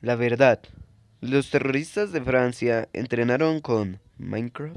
La verdad, los terroristas de Francia entrenaron con Minecraft.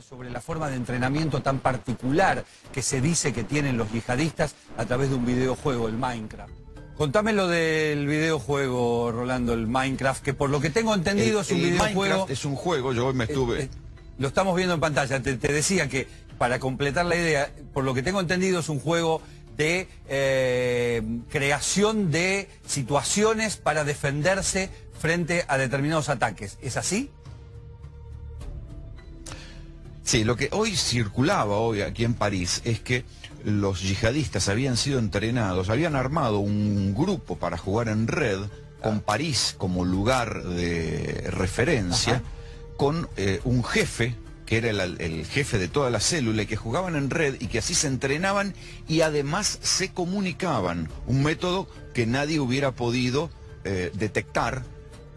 Sobre la forma de entrenamiento tan particular que se dice que tienen los yihadistas a través de un videojuego, el Minecraft. Contame lo del videojuego, Rolando, el Minecraft, que por lo que tengo entendido es un videojuego. es un juego, yo hoy me estuve. lo estamos viendo en pantalla. te decía que, para completar la idea, por lo que tengo entendido es un juego de eh, creación de situaciones para defenderse frente a determinados ataques. ¿Es así? Sí, lo que hoy circulaba hoy aquí en París es que los yihadistas habían sido entrenados, habían armado un grupo para jugar en red con París como lugar de referencia, con eh, un jefe que era el, jefe de toda la célula, y que jugaban en red y que así se entrenaban y además se comunicaban. Un método que nadie hubiera podido eh, detectar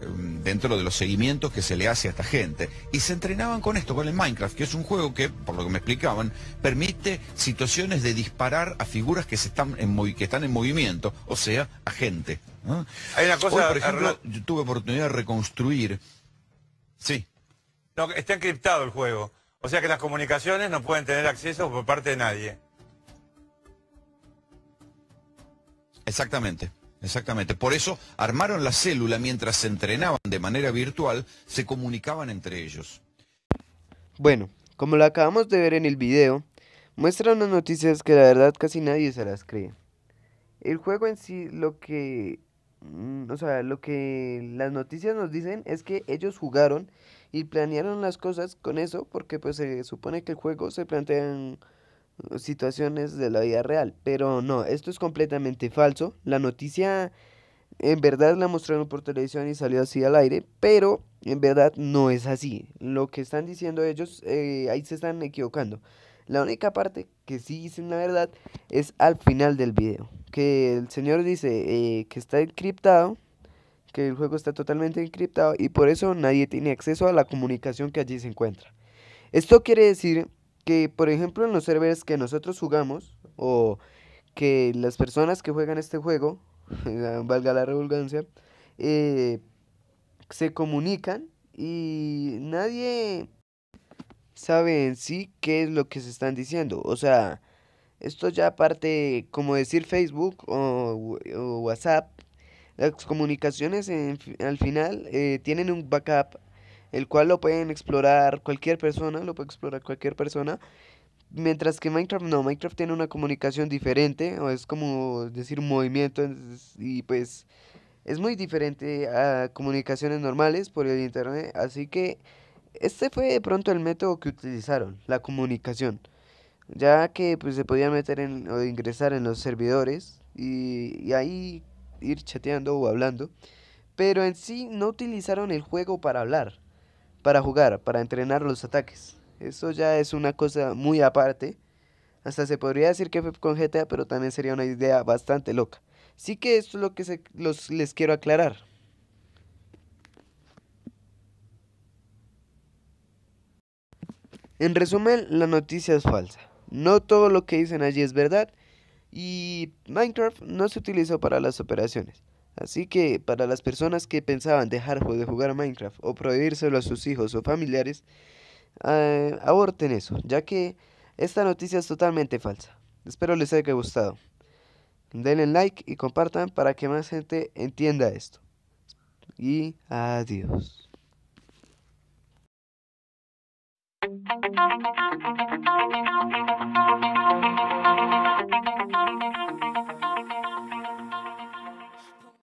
em, dentro de los seguimientos que se le hace a esta gente. Y se entrenaban con esto, con el Minecraft, que es un juego que, por lo que me explicaban, permite situaciones de disparar a figuras que, se están, en, que están en movimiento, o sea, a gente. Hay por ejemplo, yo tuve oportunidad de reconstruir... Sí está encriptado el juego. O sea que las comunicaciones no pueden tener acceso por parte de nadie. Exactamente. Exactamente. Por eso armaron la célula mientras se entrenaban de manera virtual, se comunicaban entre ellos. Bueno, como lo acabamos de ver en el video, muestra unas noticias que la verdad casi nadie se las cree. El juego en sí lo que Mm. o sea, lo que las noticias nos dicen es que ellos jugaron y planearon las cosas con eso porque pues se supone que el juego se plantea en situaciones de la vida real, pero no, esto es completamente falso. La noticia en verdad la mostraron por televisión y salió así al aire, pero en verdad no es así. Lo que están diciendo ellos, eh, ahí se están equivocando. La única parte que sí dicen la verdad es al final del video que el señor dice eh, que está encriptado, que el juego está totalmente encriptado y por eso nadie tiene acceso a la comunicación que allí se encuentra. Esto quiere decir que, por ejemplo, en los servers que nosotros jugamos o que las personas que juegan este juego, valga la redundancia, eh, se comunican y nadie sabe en sí qué es lo que se están diciendo. O sea, esto ya aparte, como decir Facebook o, WhatsApp, las comunicaciones al final eh, tienen un backup, el cual lo pueden explorar cualquier persona, lo puede explorar cualquier persona. Mientras que Minecraft no, Minecraft tiene una comunicación diferente, o es como decir un movimiento, y pues es muy diferente a comunicaciones normales por el Internet. Así que este fue de pronto el método que utilizaron, la comunicación ya que pues, se podía meter en, o ingresar en los servidores y, ahí ir chateando o hablando, pero en sí no utilizaron el juego para hablar, para jugar, para entrenar los ataques. Eso ya es una cosa muy aparte. Hasta se podría decir que fue con GTA, pero también sería una idea bastante loca. Sí que esto es lo que se, los, les quiero aclarar. En resumen, la noticia es falsa. No todo lo que dicen allí es verdad y Minecraft no se utilizó para las operaciones. Así que para las personas que pensaban dejar de jugar a Minecraft o prohibírselo a sus hijos o familiares, eh, aborten eso, ya que esta noticia es totalmente falsa. Espero les haya gustado. Denle like y compartan para que más gente entienda esto. Y adiós.